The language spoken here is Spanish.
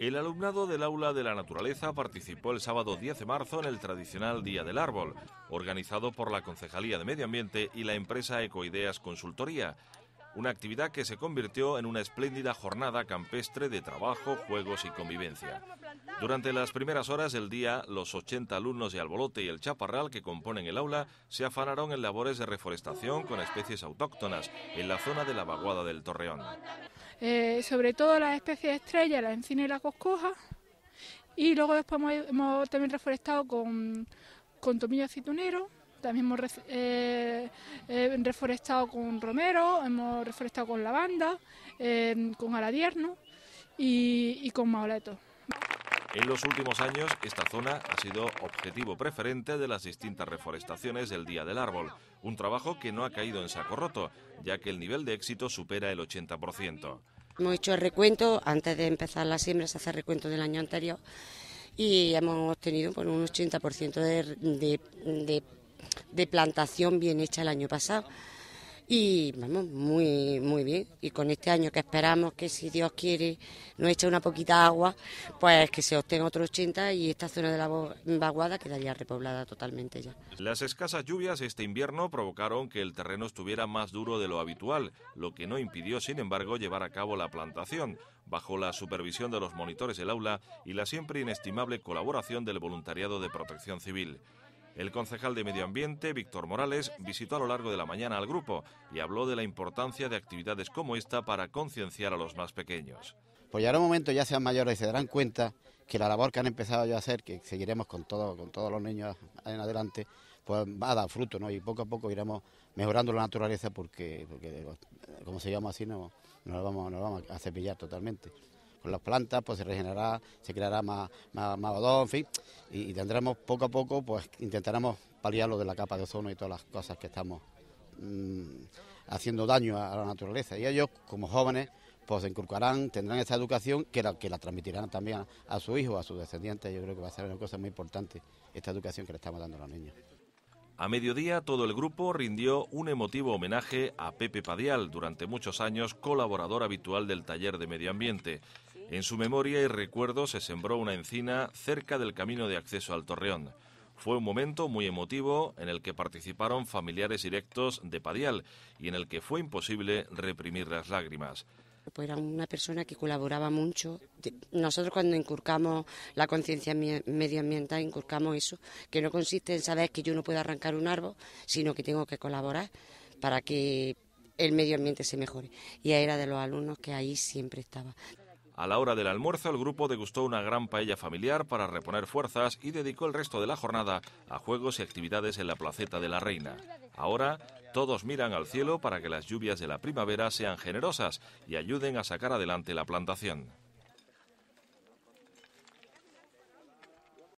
El alumnado del Aula de la Naturaleza participó el sábado 10 de marzo en el tradicional Día del Árbol, organizado por la Concejalía de Medio Ambiente y la empresa Ecoideas Consultoría, una actividad que se convirtió en una espléndida jornada campestre de trabajo, juegos y convivencia. Durante las primeras horas del día, los 80 alumnos de Albolote y el Chaparral que componen el aula se afanaron en labores de reforestación con especies autóctonas en la zona de la vaguada del Torreón. Eh, sobre todo las especies de estrellas, la encina y la coscoja. Y luego después hemos, también reforestado con, tomillo aceitunero, también hemos eh, eh, reforestado con romero, hemos reforestado con lavanda, con aladierno y, y con maoleto. En los últimos años, esta zona ha sido objetivo preferente de las distintas reforestaciones del Día del Árbol, un trabajo que no ha caído en saco roto, ya que el nivel de éxito supera el 80%. Hemos hecho el recuento, antes de empezar la siembras, se hace recuento del año anterior y hemos obtenido un 80% de plantación bien hecha el año pasado y vamos, muy, muy bien. Y con este año que esperamos que si Dios quiere nos eche una poquita agua, pues que se obtenga otro 80 y esta zona de la vaguada quedaría repoblada totalmente ya. Las escasas lluvias este invierno provocaron que el terreno estuviera más duro de lo habitual, lo que no impidió, sin embargo, llevar a cabo la plantación bajo la supervisión de los monitores del aula y la siempre inestimable colaboración del voluntariado de protección civil. El concejal de Medio Ambiente, Víctor Morales, visitó a lo largo de la mañana al grupo y habló de la importancia de actividades como esta para concienciar a los más pequeños. Pues ya en un momento ya sean mayores y se darán cuenta que la labor que han empezado yo a hacer, que seguiremos con, todo, con todos los niños en adelante, pues va a dar fruto, ¿no? Y poco a poco iremos mejorando la naturaleza porque, como se llama así, no, nos vamos a cepillar totalmente con las plantas, pues se regenerará, se creará más, más, en fin, y, tendremos poco a poco, pues intentaremos paliar lo de la capa de ozono y todas las cosas que estamos mm, haciendo daño a, la naturaleza. Y ellos, como jóvenes, pues se inculcarán, tendrán esa educación que la, que la transmitirán también a, a su hijo, a sus descendientes. Yo creo que va a ser una cosa muy importante esta educación que le estamos dando a los niños. A mediodía todo el grupo rindió un emotivo homenaje a Pepe Padial, durante muchos años colaborador habitual del taller de medio ambiente. En su memoria y recuerdo se sembró una encina cerca del camino de acceso al Torreón. Fue un momento muy emotivo en el que participaron familiares directos de Padial y en el que fue imposible reprimir las lágrimas. Pues era una persona que colaboraba mucho. Nosotros cuando inculcamos la conciencia medioambiental, inculcamos eso, que no consiste en saber que yo no puedo arrancar un árbol, sino que tengo que colaborar para que el medio ambiente se mejore. Y era de los alumnos que ahí siempre estaba. A la hora del almuerzo, el grupo degustó una gran paella familiar para reponer fuerzas y dedicó el resto de la jornada a juegos y actividades en la placeta de la Reina. Ahora, todos miran al cielo para que las lluvias de la primavera sean generosas y ayuden a sacar adelante la plantación.